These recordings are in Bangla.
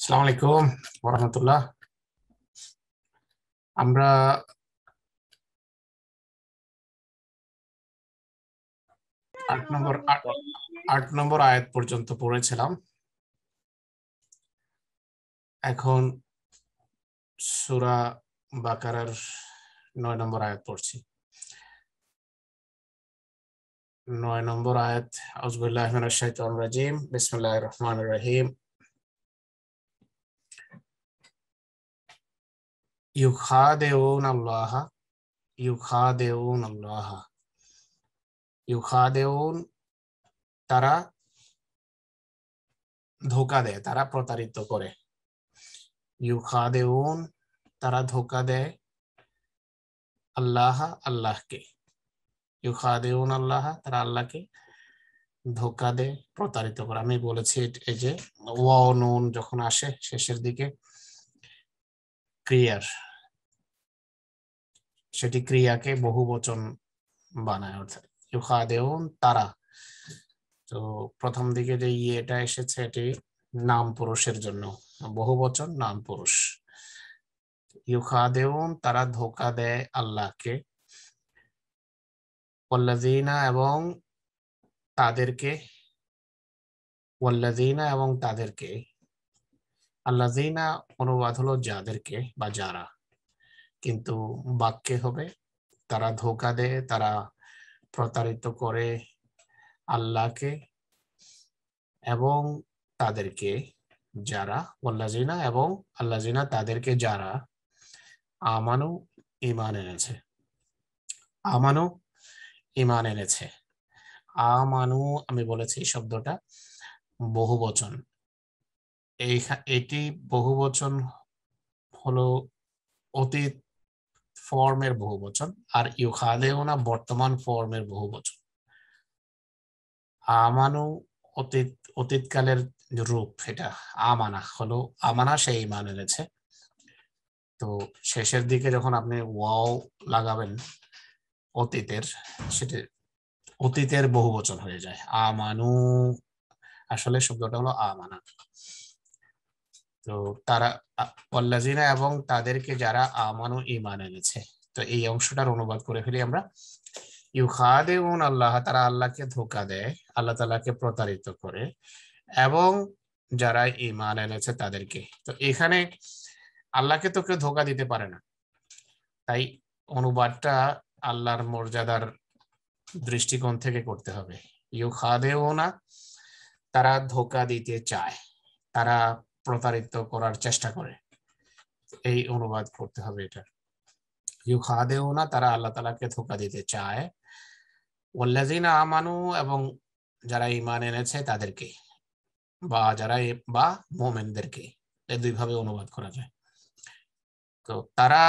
আসসালামু আলাইকুম রহমতুল্লাহ আমরা আট নম্বর আট নম্বর আয়াত পর্যন্ত পড়েছিলাম এখন সুরা বাকারার নয় নম্বর আয়াত পড়ছি নয় নম্বর আয়াত আউজবুল্লাহ রাজিম বিসমুল্লাহ রহমান রাহিম يخادعون আল্লাহ يخادعون الله يخادعون তারা ধোকা দেয় তারা প্রতারিত করে ইউখাদেউন তারা ধোকা দেয় আল্লাহ আল্লাহকে ইউখাদেউন আল্লাহ তারা আল্লাহকে ধোকা দেয় প্রতারিত করে আমি বলেছি এই যে ওয়া নুন যখন আসে শেষের দিকে ক্রিয়ার সেটি ক্রিয়াকে বহু বচন বানায় অর্থাৎ ইউখাদেউন তারা তো প্রথম দিকে যে ইয়েটা এসেছে এটি নাম পুরুষের জন্য বহু বচন নাম পুরুষ তারা ধোকা দেয় আল্লাহকে ওয়াল্লাজিনা এবং তাদেরকে ওয়াল্লাজিনা এবং তাদেরকে আল্লাজিনা অনুবাদ হলো যাদেরকে বা যারা কিন্তু বাক্যে হবে তারা ধোকা দেয় তারা প্রতারিত করে আল্লাহকে এবং তাদেরকে যারা জিনা এবং জিনা তাদেরকে যারা আমানু ইমান এনেছে আমানু ইমান এনেছে আমানু আমি বলেছি শব্দটা বহু বচন এটি বহু বচন হলো অতীত ফর্মের বহু বচন আর ইউখাদেউনা বর্তমান ফর্মের বহু বচন আমানু অতীত অতীতকালের রূপ এটা আমানা হলো আমানা সেই ইমান এনেছে তো শেষের দিকে যখন আপনি ওয়াও লাগাবেন অতীতের সেটা অতীতের বহুবচন হয়ে যায় আমানু আসলে শব্দটা হলো আমানা তো তারা অল্লাজিনা এবং তাদেরকে যারা আমানু ইমান এনেছে তো এই অংশটার অনুবাদ করে ফেলি আমরা ইউখাদেউন আল্লাহ তারা আল্লাহকে ধোকা দেয় আল্লাহ তালাকে প্রতারিত করে এবং যারা ইমান এনেছে তাদেরকে তো এখানে আল্লাহকে তো কেউ ধোকা দিতে পারে না তাই অনুবাদটা আল্লাহর মর্যাদার দৃষ্টিকোণ থেকে করতে হবে ইউখাদেও না তারা ধোকা দিতে চায় তারা প্রতারিত করার চেষ্টা করে এই অনুবাদ করতে হবে এটা ইউ খাদেও না তারা আল্লাহ তালাকে ধোকা দিতে চায় ওল্লাজিনা আমানু এবং যারা ইমান এনেছে তাদেরকে বা যারা বা মোমেনদেরকে এই দুইভাবে অনুবাদ করা যায় তো তারা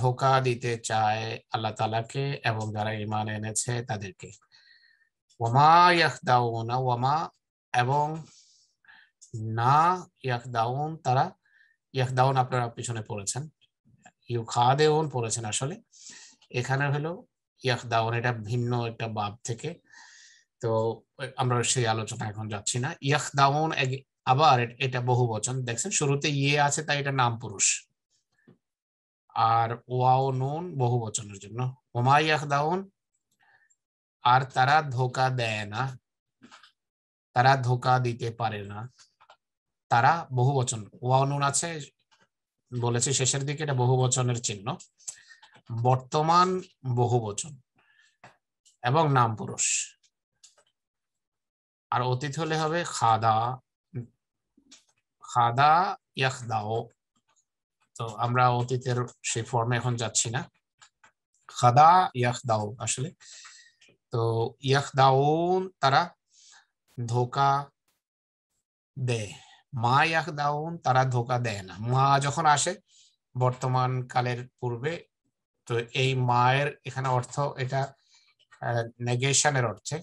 ধোকা দিতে চায় আল্লাহ তালাকে এবং যারা ইমান এনেছে তাদেরকে ওমা ইয়াহদাউনা ওমা এবং না দাউন তারা দাউন আপনারা পিছনে পড়েছেন ইউ খাদেউন পড়েছেন আসলে এখানে হলো দাউন এটা ভিন্ন একটা বাপ থেকে তো আমরা সেই আলোচনা এখন যাচ্ছি না দাউন আবার এটা বহু বচন দেখছেন শুরুতে ইয়ে আছে তাই এটা নাম পুরুষ আর ওয়াও নুন বহু বচনের জন্য ওমা দাউন আর তারা ধোকা দেয় না তারা ধোকা দিতে পারে না তারা বহু বচন ওয়ানুন নুন আছে বলেছি শেষের দিকে এটা বহু বচনের চিহ্ন বর্তমান বহু বচন এবং নাম পুরুষ আর অতীত হলে হবে খাদা খাদা ইয়াখদাও তো আমরা অতীতের সেই ফর্মে এখন যাচ্ছি না খাদা ইয়াখদাও আসলে তো ইয়াখদাউন তারা ধোকা দেয় মা দাউন তারা ধোকা দেয় না মা যখন আসে বর্তমান কালের পূর্বে তো এই মায়ের এখানে অর্থ এটা নেগেশনের অর্থে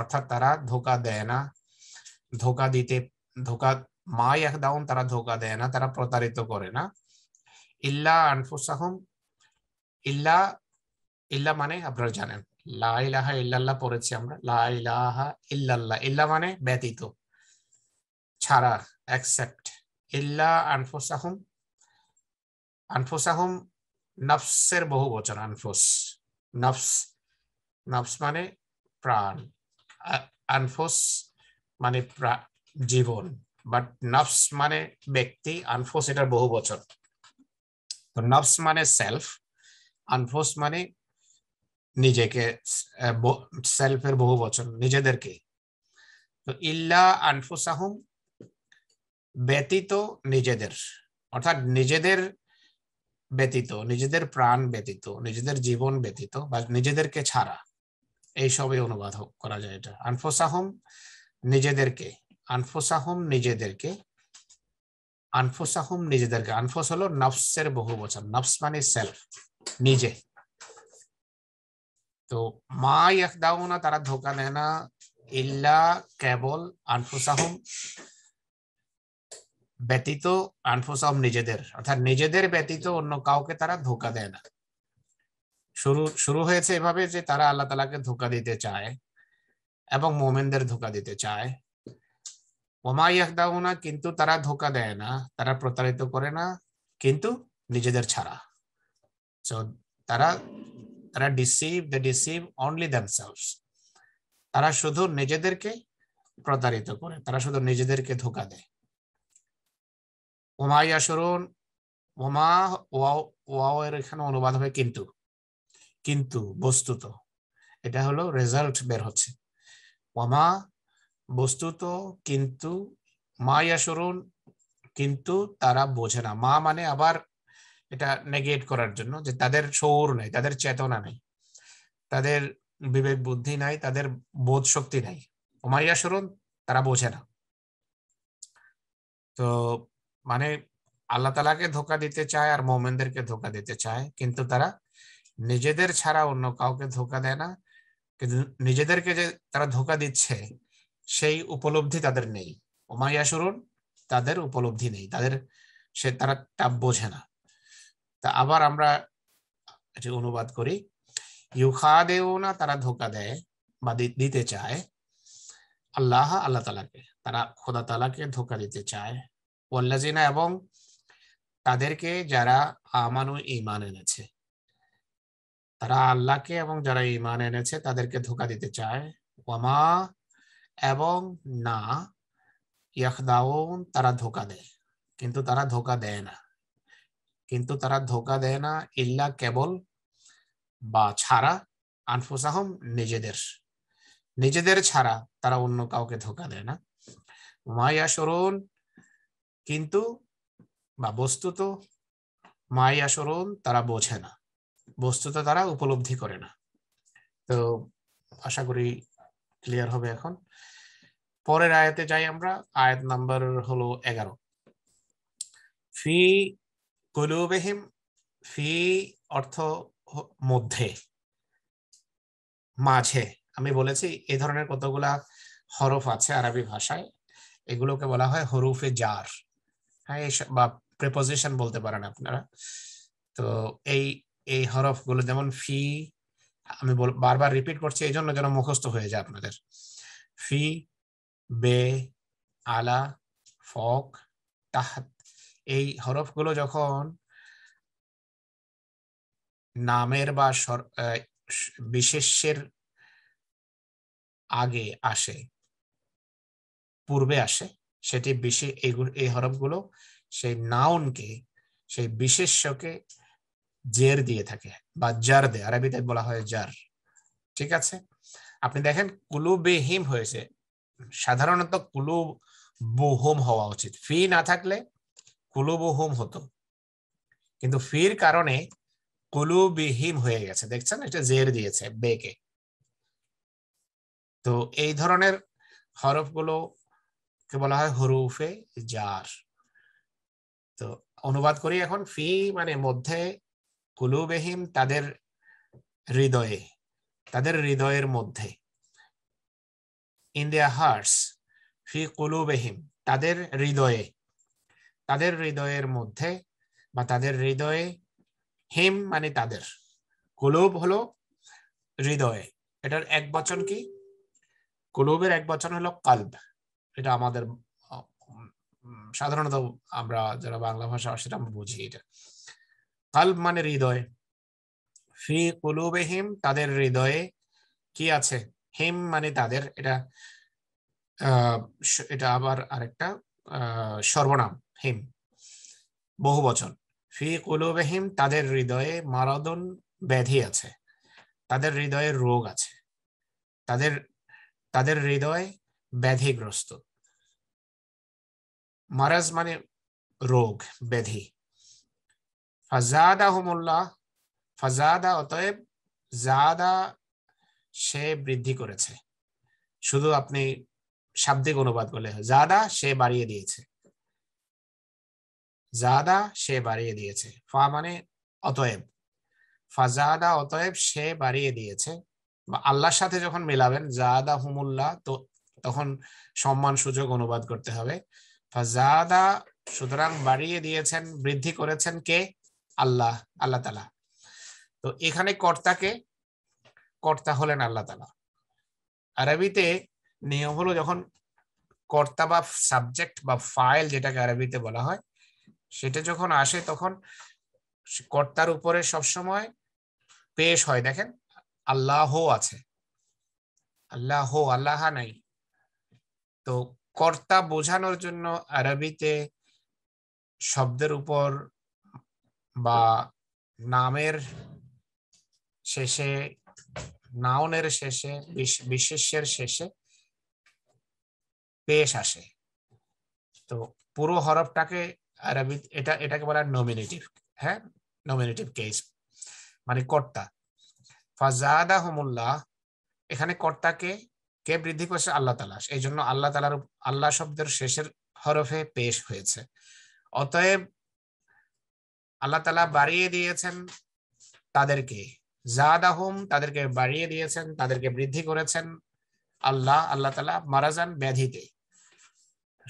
অর্থাৎ তারা ধোকা দেয় না ধোকা দিতে ধোকা মা দাউন তারা ধোকা দেয় না তারা প্রতারিত করে না ইল্লা আনফুসাহম ইল্লা ইল্লা মানে আপনারা জানেন লা ইলাহা ইল্লাল্লাহ পড়েছি আমরা লা ইলাহা ইল্লাল্লাহ ইল্লা মানে ব্যতীত ছাড়া except ইল্লা আনফুসাহুম আনফুসাহুম নফসের বহু বচন আনফুস নফস নফস মানে প্রাণ আনফুস মানে জীবন বাট নফস মানে ব্যক্তি আনফুস এটার বহু বচন তো নফস মানে সেলফ আনফুস মানে নিজেকে সেলফের বহু বচন নিজেদেরকে তো ইল্লা আনফুসাহুম ব্যতীত নিজেদের অর্থাৎ নিজেদের ব্যতীত নিজেদের প্রাণ ব্যতীত নিজেদের জীবন ব্যতীত বা নিজেদেরকে ছাড়া এইসবই অনুবাদ করা যায় এটা আনফোসাহম নিজেদেরকে আনফোসাহম নিজেদেরকে আনফোসাহম নিজেদেরকে আনফোস হলো নফসের বহু বছর নফস মানে সেলফ নিজে তো মা ইয়াকদাউনা তারা ধোকা দেয় না ইল্লা কেবল আনফোসাহম ব্যতীত আনফুসাম নিজেদের অর্থাৎ নিজেদের ব্যতীত অন্য কাউকে তারা ধোকা দেয় না শুরু শুরু হয়েছে এভাবে যে তারা আল্লাহ তালাকে ধোকা দিতে চায় এবং মোমেনদের ধোকা দিতে চায় ওমাইয়াহদাউনা কিন্তু তারা ধোকা দেয় না তারা প্রতারিত করে না কিন্তু নিজেদের ছাড়া সো তারা তারা deceive the deceive only themselves তারা শুধু নিজেদেরকে প্রতারিত করে তারা শুধু নিজেদেরকে ধোকা দেয় ওমা ইয়াসরুন ওমা ওয়াও এর এখানে অনুবাদ হবে কিন্তু কিন্তু বস্তুত এটা হলো রেজাল্ট বের হচ্ছে ওমা বস্তুত কিন্তু মা ইয়াসরুন কিন্তু তারা বোঝে না মা মানে আবার এটা নেগেট করার জন্য যে তাদের শৌর নাই তাদের চেতনা নাই তাদের বিবেক বুদ্ধি নাই তাদের বোধ শক্তি নাই ওমাইয়া শরণ তারা বোঝে না তো মানে আল্লাহ তালাকে ধোকা দিতে চায় আর মোমেনদেরকে ধোকা দিতে চায় কিন্তু তারা নিজেদের ছাড়া অন্য কাউকে ধোকা দেয় না কিন্তু নিজেদেরকে যে তারা ধোকা দিচ্ছে সেই উপলব্ধি তাদের নেই ওমাইয়া শুরুন তাদের উপলব্ধি নেই তাদের সে তারা তা বোঝে না তা আবার আমরা অনুবাদ করি ইউখা দেও না তারা ধোকা দেয় বা দিতে চায় আল্লাহ আল্লাহ তালাকে তারা খোদা তালাকে ধোকা দিতে চায় ওল্লাজিনা এবং তাদেরকে যারা আমানু ইমান এনেছে তারা আল্লাহকে এবং যারা ইমান এনেছে তাদেরকে ধোকা দিতে চায় ওয়ামা এবং না ইয়াখদাউন তারা ধোকা দেয় কিন্তু তারা ধোকা দেয় না কিন্তু তারা ধোকা দেয় না ইল্লা কেবল বা ছাড়া আনফুসাহম নিজেদের নিজেদের ছাড়া তারা অন্য কাউকে ধোকা দেয় না মায়া সরুন কিন্তু বা বস্তুত মায়া আসরণ তারা বোঝে না বস্তুত তারা উপলব্ধি করে না তো আশা করি ক্লিয়ার হবে এখন পরের আয়াতে যাই আমরা আয়াত নাম্বার হলো এগারো ফি কলুবেহিম ফি অর্থ মধ্যে মাঝে আমি বলেছি এ ধরনের কতগুলা হরফ আছে আরবি ভাষায় এগুলোকে বলা হয় হরুফে জার বা প্রেপোজিশন বলতে পারেন আপনারা তো এই এই হরফগুলো যেমন ফি আমি বারবার রিপিট করছি এই জন্য যেন মুখস্থ হয়ে যায় আপনাদের ফি বে আলা ফক তাহাত এই হরফগুলো যখন নামের বা বিশেষ্যের আগে আসে পূর্বে আসে সেটি বিশেষ এই হরফগুলো সেই নাউনকে সেই বিশেষ্যকে জের দিয়ে থাকে বা জার দেয় আরবিতে বলা হয় জার ঠিক আছে আপনি দেখেন কুলুবে হিম হয়েছে সাধারণত কুলু বহুম হওয়া উচিত ফি না থাকলে কুলু বহুম হতো কিন্তু ফির কারণে কুলুবিহীন হয়ে গেছে দেখছেন এটা জের দিয়েছে বেকে তো এই ধরনের হরফগুলো কে বলা হয় হরুফে জার তো অনুবাদ করি এখন ফি মানে মধ্যে কুলুবেহিম তাদের হৃদয়ে তাদের হৃদয়ের মধ্যে ইন হার্স হার্টস ফি কুলুবেহিম তাদের হৃদয়ে তাদের হৃদয়ের মধ্যে বা তাদের হৃদয়ে হিম মানে তাদের কুলুব হলো হৃদয়ে এটার এক বচন কি কুলুবের এক বচন হলো কাল্ব এটা আমাদের সাধারণত আমরা যারা বাংলা ভাষা সেটা আমরা বুঝি এটা কাল্ব মানে হৃদয় ফি হিম তাদের হৃদয়ে কি আছে হিম মানে তাদের এটা এটা আবার আরেকটা সর্বনাম হিম বহু বচন ফি কুলুবেহিম তাদের হৃদয়ে মারাদন ব্যাধি আছে তাদের হৃদয়ে রোগ আছে তাদের তাদের হৃদয় ব্যাধিগ্রস্ত মারাজ মানে রোগ ব্যাধি ফাজাদা হুমুল্লাহ ফাজাদা অতএব জাদা সে বৃদ্ধি করেছে শুধু আপনি শাব্দিক অনুবাদ করলে জাদা সে বাড়িয়ে দিয়েছে জাদা সে বাড়িয়ে দিয়েছে ফা মানে অতএব ফাজাদা অতএব সে বাড়িয়ে দিয়েছে বা আল্লাহর সাথে যখন মেলাবেন জাদা হুমুল্লাহ তো তখন সম্মান সুযোগ অনুবাদ করতে হবে ফাজাদা সুতরাং বাড়িয়ে দিয়েছেন বৃদ্ধি করেছেন কে আল্লাহ আল্লাহ তালা তো এখানে কর্তাকে কর্তা হলেন আল্লাহ তালা আরবিতে নিয়ম হলো যখন কর্তা বা সাবজেক্ট বা ফাইল যেটাকে আরবিতে বলা হয় সেটা যখন আসে তখন কর্তার উপরে সবসময় পেশ হয় দেখেন আল্লাহ আছে আল্লাহ আল্লাহ নাই তো কর্তা বোঝানোর জন্য আরবিতে শব্দের উপর বা নামের শেষে নাউনের শেষে বিশেষের শেষে পেশ আসে তো পুরো হরফটাকে আরবি এটা এটাকে বলা নমিনেটিভ হ্যাঁ নমিনেটিভ কেস মানে কর্তা ফাজাদা হমুল্লাহ এখানে কর্তাকে কে বৃদ্ধি করছে আল্লাহ তালা এই জন্য আল্লাহ তালার আল্লাহ শব্দের শেষের হরফে পেশ হয়েছে অতএব আল্লাহ তালা বাড়িয়ে দিয়েছেন তাদেরকে জাদাহুম তাদেরকে বাড়িয়ে দিয়েছেন তাদেরকে বৃদ্ধি করেছেন আল্লাহ আল্লাহ তালা মারা যান ব্যাধিতে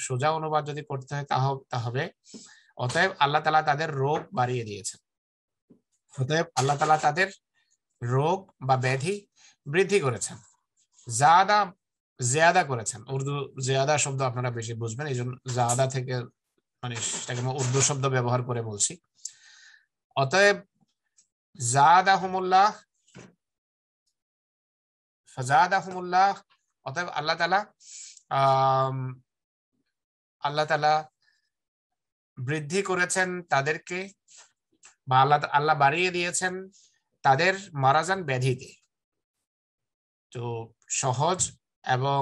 সোজা অনুবাদ যদি করতে হয় তা হবে অতএব আল্লাহ তালা তাদের রোগ বাড়িয়ে দিয়েছেন অতএব আল্লাহ তালা তাদের রোগ বা ব্যাধি বৃদ্ধি করেছেন জাদা জিয়াদা করেছেন উর্দু জিয়াদা শব্দ আপনারা বেশি বুঝবেন এই জন্য জাদা থেকে মানে সেটাকে উর্দু শব্দ ব্যবহার করে বলছি অতএব জাদা হুমুল্লাহ ফাজাদা হুমুল্লাহ অতএব আল্লাহ তালা আল্লাহ তালা বৃদ্ধি করেছেন তাদেরকে বা আল্লাহ আল্লাহ বাড়িয়ে দিয়েছেন তাদের মারা যান ব্যাধিতে তো সহজ এবং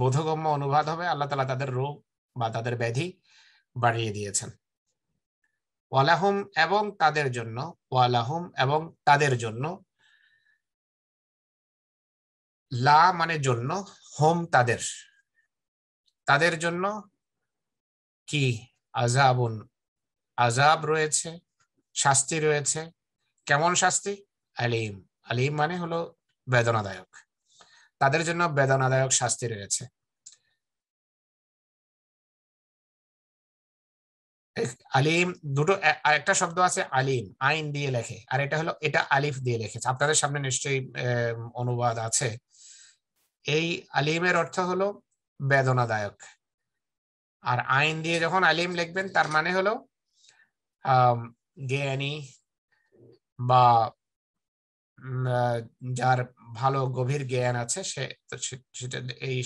বোধগম্য অনুবাদ হবে আল্লাহ তালা তাদের রোগ বা তাদের ব্যাধি বাড়িয়ে দিয়েছেন ওয়ালাহুম এবং তাদের জন্য ওয়ালাহুম এবং তাদের জন্য লা মানে জন্য হোম তাদের তাদের জন্য কি আজাবন আজাব রয়েছে শাস্তি রয়েছে কেমন শাস্তি আলিম আলিম মানে হলো বেদনাদায়ক তাদের জন্য বেদনাদায়ক শাস্তি রয়েছে আলিম দুটো আরেকটা শব্দ আছে আলিম আইন দিয়ে লেখে আর এটা হলো এটা আলিফ দিয়ে লেখে আপনাদের সামনে নিশ্চয়ই অনুবাদ আছে এই আলিমের অর্থ হলো বেদনাদায়ক আর আইন দিয়ে যখন আলিম লিখবেন তার মানে হলো জ্ঞানী বা যার ভালো গভীর জ্ঞান আছে সে সেটা এই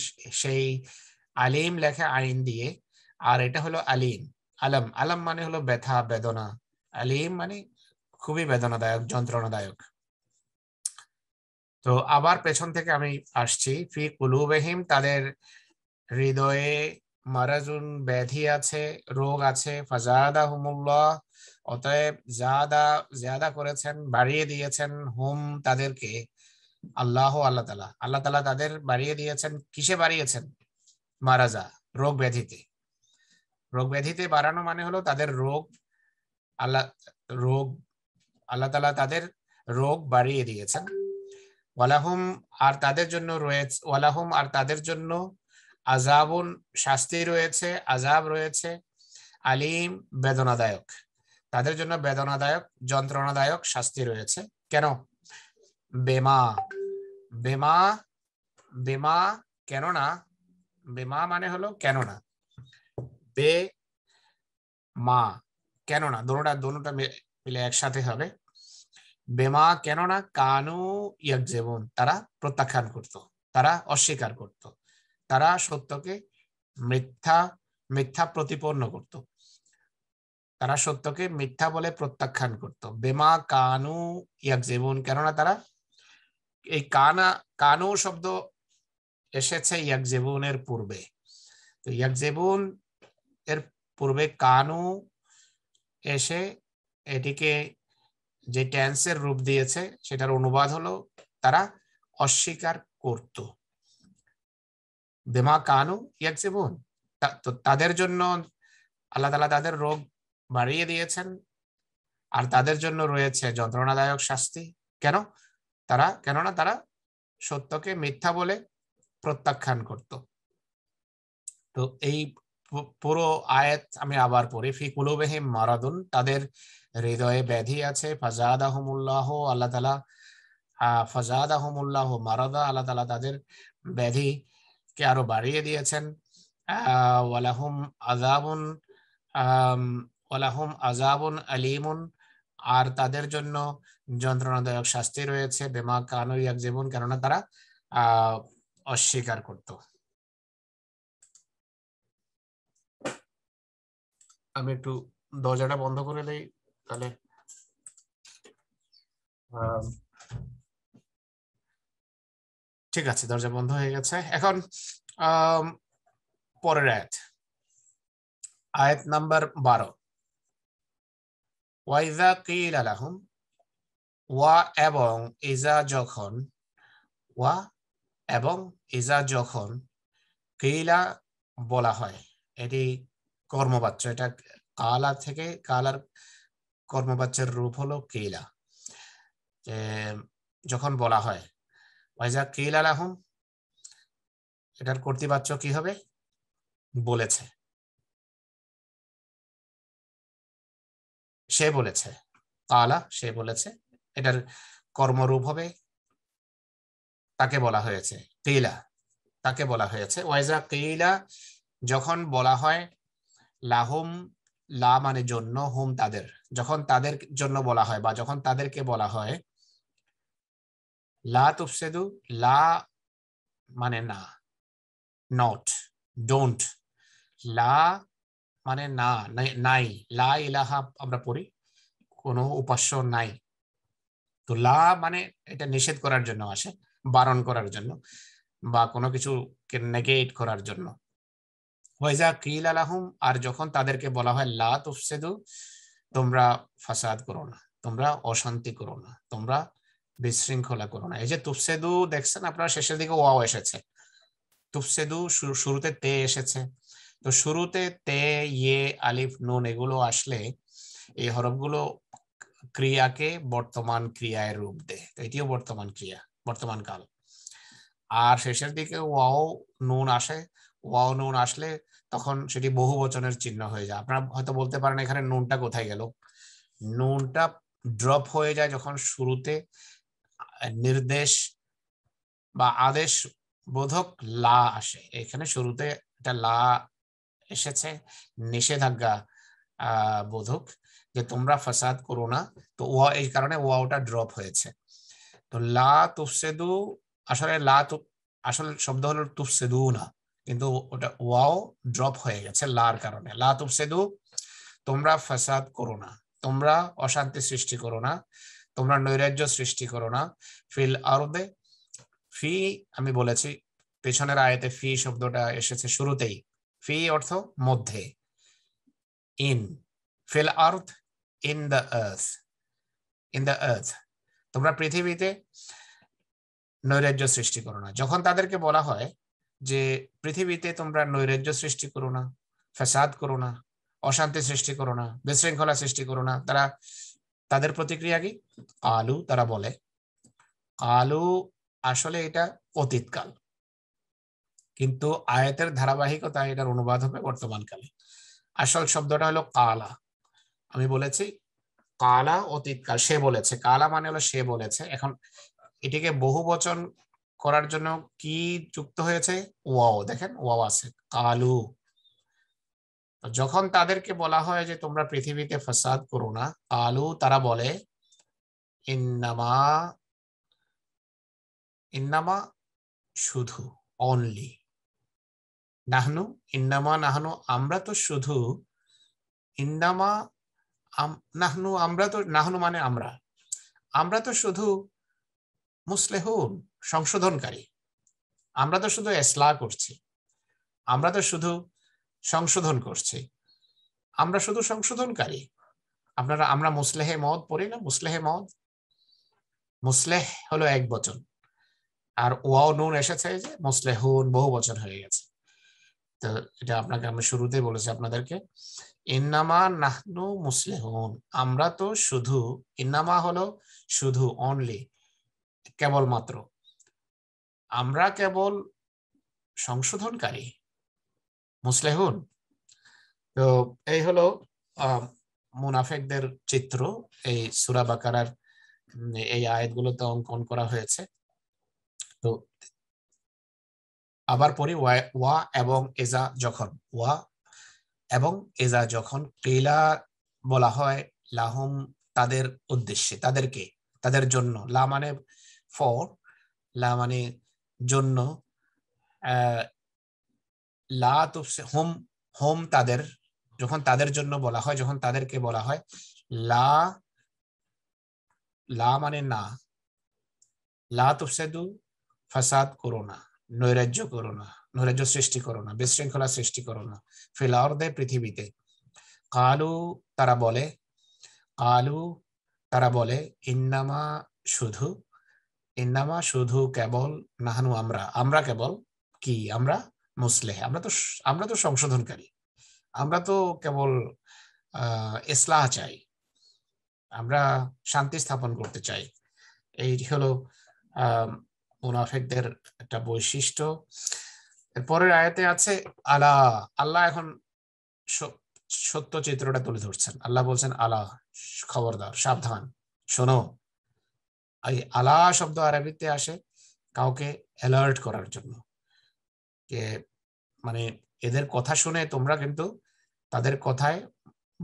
সেই আলিম লেখা আইন দিয়ে আর এটা হলো আলিম আলম আলম মানে হলো ব্যথা বেদনা আলিম মানে খুবই বেদনাদায়ক যন্ত্রণাদায়ক তো আবার পেছন থেকে আমি আসছি ফি বেহিম তাদের হৃদয়ে মারাজুন ব্যাধি আছে রোগ আছে ফাজাদা হুমুল্লাহ অতএব জাদা জাদা করেছেন বাড়িয়ে দিয়েছেন হুম তাদেরকে আল্লাহ আল্লাহ তালা আল্লাহ তালা তাদের বাড়িয়ে দিয়েছেন কিসে বাড়িয়েছেন মারাজা রোগ ব্যাধিতে রোগ ব্যাধিতে বাড়ানো মানে হলো তাদের রোগ আল্লাহ রোগ আল্লাহ তালা তাদের রোগ বাড়িয়ে দিয়েছেন ওয়ালাহুম আর তাদের জন্য রয়েছে ওয়ালাহুম আর তাদের জন্য আজাবুন শাস্তি রয়েছে আজাব রয়েছে আলিম বেদনাদায়ক তাদের জন্য বেদনাদায়ক যন্ত্রণাদায়ক শাস্তি রয়েছে কেন বেমা বেমা বেমা কেননা বেমা মানে হলো কেননা বে মা কেননা দোনোটা দোনোটা মিলে একসাথে হবে বেমা কেননা কানু ইয়াকজেবন তারা প্রত্যাখ্যান করত তারা অস্বীকার করত তারা সত্যকে মিথ্যা মিথ্যা প্রতিপন্ন করত তারা সত্যকে মিথ্যা বলে প্রত্যাখ্যান করত বেমা কানু ইয়াকজেবন কেননা তারা এই কানা কানু শব্দ এসেছে ইয়াকজেবুনের পূর্বে তো ইয়াকজেবুন এর পূর্বে কানু এসে এটিকে যে ট্যান্সের রূপ দিয়েছে সেটার অনুবাদ হলো তারা অস্বীকার করত দেমা কানু ইয়াকজেবুন তো তাদের জন্য আল্লাহ তালা তাদের রোগ বাড়িয়ে দিয়েছেন আর তাদের জন্য রয়েছে যন্ত্রণাদায়ক শাস্তি কেন তারা কেননা তারা সত্যকে মিথ্যা বলে প্রত্যাখ্যান করত তো এই পুরো আয়াত আমি আবার পড়ি ফি কুলুবেহিম মারাদুন তাদের হৃদয়ে ব্যাধি আছে ফাজাদ আহমুল্লাহ আল্লাহ তালা ফাজাদ আহমুল্লাহ মারাদা আল্লাহ তালা তাদের ব্যাধি কে আরো বাড়িয়ে দিয়েছেন ওয়ালাহুম আজাবুন ওয়ালাহুম আজাবুন আলিমুন আর তাদের জন্য যন্ত্রণাদায়ক শাস্তি রয়েছে বেমা কানুই এক জীবন কেননা তারা অস্বীকার করত আমি একটু দরজাটা বন্ধ করে দেই তাহলে ঠিক আছে দরজা বন্ধ হয়ে গেছে এখন পরের আয়াত আয়াত নাম্বার বারো ওয়াইজা কিল আলাহম ওয়া এবং ইজা যখন ওয়া এবং ইজা যখন কিলা বলা হয় এটি কর্মবাচ্য এটা কালা থেকে কালার কর্মবাচ্যের রূপ হলো কেলা যখন বলা হয় ওয়াইজা কিল আলাহম এটার কর্তৃবাচ্য কি হবে বলেছে সে বলেছে তালা সে বলেছে এটার কর্মরূপ হবে তাকে বলা হয়েছে কেইলা তাকে বলা হয়েছে ওয়াইজা কেইলা যখন বলা হয় লাহম লা মানে জন্য হোম তাদের যখন তাদের জন্য বলা হয় বা যখন তাদেরকে বলা হয় লা তুফসেদু লা মানে না নট ডোন্ট লা মানে না নাই লা ইলাহা আমরা পড়ি কোনো উপাস্য নাই তো লা মানে এটা নিষেধ করার জন্য আসে বারণ করার জন্য বা কোনো কিছু নেগেট করার জন্য ওয়াইজা কিল আলাহুম আর যখন তাদেরকে বলা হয় লা তুফসেদু তোমরা ফাসাদ করো না তোমরা অশান্তি করো না তোমরা বিশৃঙ্খলা করো না এই যে তুফসেদু দেখছেন আপনারা শেষের দিকে ওয়াও এসেছে তুফসেদু শুরুতে তে এসেছে তো শুরুতে তে ইয়ে আলিফ নুন এগুলো আসলে এই হরফগুলো ক্রিয়াকে বর্তমান ক্রিয়ায় রূপ দেয় এটিও বর্তমান ক্রিয়া বর্তমান কাল আর শেষের দিকে ওয়াও নুন আসে ওয়াও নুন আসলে তখন সেটি বহু বচনের চিহ্ন হয়ে যায় আপনারা হয়তো বলতে পারেন এখানে নুনটা কোথায় গেল নুনটা ড্রপ হয়ে যায় যখন শুরুতে নির্দেশ বা আদেশ বোধক লা আসে এখানে শুরুতে একটা লা এসেছে নিষেধাজ্ঞা বোধক যে তোমরা ফাসাদ করো না তো ও এই কারণে ওয়াওটা ড্রপ হয়েছে তো লা তুফসেদু আসলে লা আসল শব্দ হলো তুফসেদু না কিন্তু ওটা ওয়াও ড্রপ হয়ে গেছে লার কারণে লা তুফসেদু তোমরা ফাসাদ করো না তোমরা অশান্তি সৃষ্টি করো না তোমরা নৈরাজ্য সৃষ্টি করো না ফিল আরদে ফি আমি বলেছি পেছনের আয়তে ফি শব্দটা এসেছে শুরুতেই ফি অর্থ মধ্যে ইন ফেল earth in the earth in the earth তোমরা পৃথিবীতে নৈরাজ্য সৃষ্টি করো না যখন তাদেরকে বলা হয় যে পৃথিবীতে তোমরা নৈরাজ্য সৃষ্টি করো না ফ্যাসাদ করো না অশান্তি সৃষ্টি করো না বিশৃঙ্খলা সৃষ্টি করো না তারা তাদের প্রতিক্রিয়া কি আলু তারা বলে আলু আসলে এটা অতীতকাল কিন্তু আয়াতের ধারাবাহিকতা এটার অনুবাদ হবে বর্তমানকালে আসল শব্দটা হলো কালা আমি বলেছি কালা অতীতকাল সে বলেছে কালা মানে হলো সে বলেছে এখন এটিকে বহু বচন করার জন্য কি যুক্ত হয়েছে ওয়াও দেখেন ওয়াও আছে কালু যখন তাদেরকে বলা হয় যে তোমরা পৃথিবীতে ফসাদ করো না কালু তারা বলে ইন্নামা ইন্নামা শুধু অনলি নাহনু ইন্নামা নাহনু আমরা তো শুধু ইন্নামা নাহনু আমরা তো নাহনু মানে আমরা আমরা তো শুধু মুসলেহুন সংশোধনকারী আমরা তো শুধু এসলা করছি আমরা তো শুধু সংশোধন করছি আমরা শুধু সংশোধনকারী আপনারা আমরা মুসলেহে মদ পড়ি না মুসলেহে মদ মুসলেহ হলো এক বচন আর ওয়াও নুন এসেছে যে মুসলেহুন বহু বচন হয়ে গেছে তো এটা আপনাকে আমি শুরুতেই বলেছি আপনাদেরকে ইন্নামা নাহনু মুসলিহুন আমরা তো শুধু ইন্নামা হলো শুধু অনলি কেবলমাত্র আমরা কেবল সংশোধনকারী মুসলেহুন তো এই হলো মুনাফেকদের চিত্র এই সুরাবাকার এই আয়াতগুলোতে অঙ্কন করা হয়েছে তো আবার পড়ি ওয়া এবং এজা যখন ওয়া এবং এজা যখন কেলা বলা হয় লাহম তাদের উদ্দেশ্যে তাদেরকে তাদের জন্য লা মানে ফর লা মানে জন্য লা হোম হোম তাদের যখন তাদের জন্য বলা হয় যখন তাদেরকে বলা হয় লা লা মানে না লা তুফসেদু ফাসাদ করোনা না নৈরাজ্য করো না নৈরাজ্য সৃষ্টি করো না বিশৃঙ্খলা সৃষ্টি করো না ফিল দে পৃথিবীতে কালু তারা বলে কালু তারা বলে ইন্নামা শুধু ইন্নামা শুধু কেবল নাহানু আমরা আমরা কেবল কি আমরা মুসলেহ আমরা তো আমরা তো সংশোধনকারী আমরা তো কেবল ইসলাহ চাই আমরা শান্তি স্থাপন করতে চাই এই হলো মুনাফেকদের একটা বৈশিষ্ট্য এরপরের আয়াতে আছে আলা আল্লাহ এখন সত্য চিত্রটা তুলে ধরছেন আল্লাহ বলছেন আলা খবরদার সাবধান শোনো এই আলা শব্দ আরবিতে আসে কাউকে অ্যালার্ট করার জন্য যে মানে এদের কথা শুনে তোমরা কিন্তু তাদের কথায়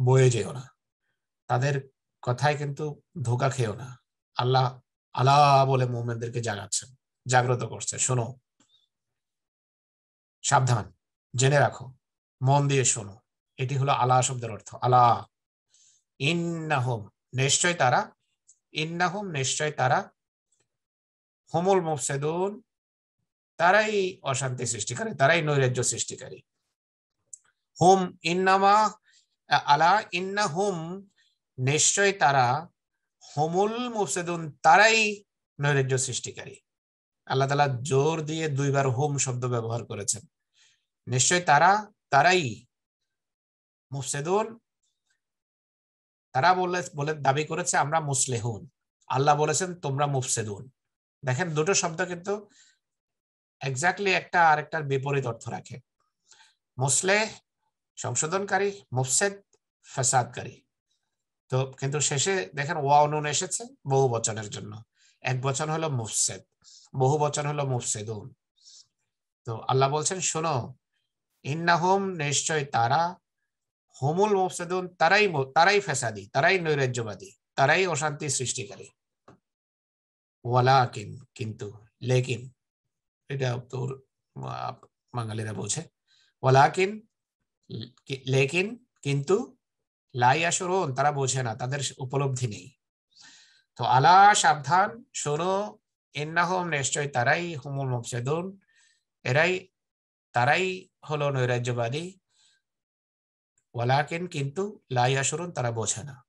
বয়ে যেও না তাদের কথায় কিন্তু ধোকা খেও না আল্লাহ আলা বলে মোহাম্মদদেরকে জাগাচ্ছেন জাগ্রত করছে শোনো সাবধান জেনে রাখো মন দিয়ে শোনো এটি হলো আলা শব্দের অর্থ আলা ইন্নাহুম নিশ্চয় তারা ইন্নাহুম নিশ্চয় তারা হুমুল মুফসেদুন তারাই অশান্তি সৃষ্টিকারী তারাই নৈরাজ্য সৃষ্টিকারী হুম ইন্নামা আলা ইন্নাহুম নিশ্চয় তারা হুমুল মুফসেদুন তারাই নৈরাজ্য সৃষ্টিকারী আল্লাহ তালা জোর দিয়ে দুইবার হোম শব্দ ব্যবহার করেছেন নিশ্চয় তারা তারাই মুফসেদুন তারা বলে বলে দাবি করেছে আমরা মুসলেহুন আল্লাহ বলেছেন তোমরা মুফসেদুন দেখেন দুটো শব্দ কিন্তু একজাক্টলি একটা আরেকটার বিপরীত অর্থ রাখে মুসলে সংশোধনকারী মুফসেদ ফেসাদকারী তো কিন্তু শেষে দেখেন ওয়া অনুন এসেছে বহু বচনের জন্য এক বচন হলো মুফসেদ বহু বচন হলো মুফসেদুন তো আল্লাহ বলছেন শোনো ইন্নাহুম নিশ্চয় তারা হোমুল মুফসেদুন তারাই তারাই ফেসাদি তারাই নৈরাজ্যবাদী তারাই অশান্তি সৃষ্টিকারী কিন কিন্তু লেকিন এটা তোর বাঙালিরা বলছে ওয়ালাকিন লেকিন কিন্তু লাইয়াসরণ তারা বোঝে না তাদের উপলব্ধি নেই তো আলা সাবধান শোনো এন্নাহম নিশ্চয় তারাই হুমুল মুফসেদুন এরাই তারাই হলো নৈরাজ্যবাদী ওয়ালাকেন কিন্তু লাইয়াসরুন তারা বোঝে না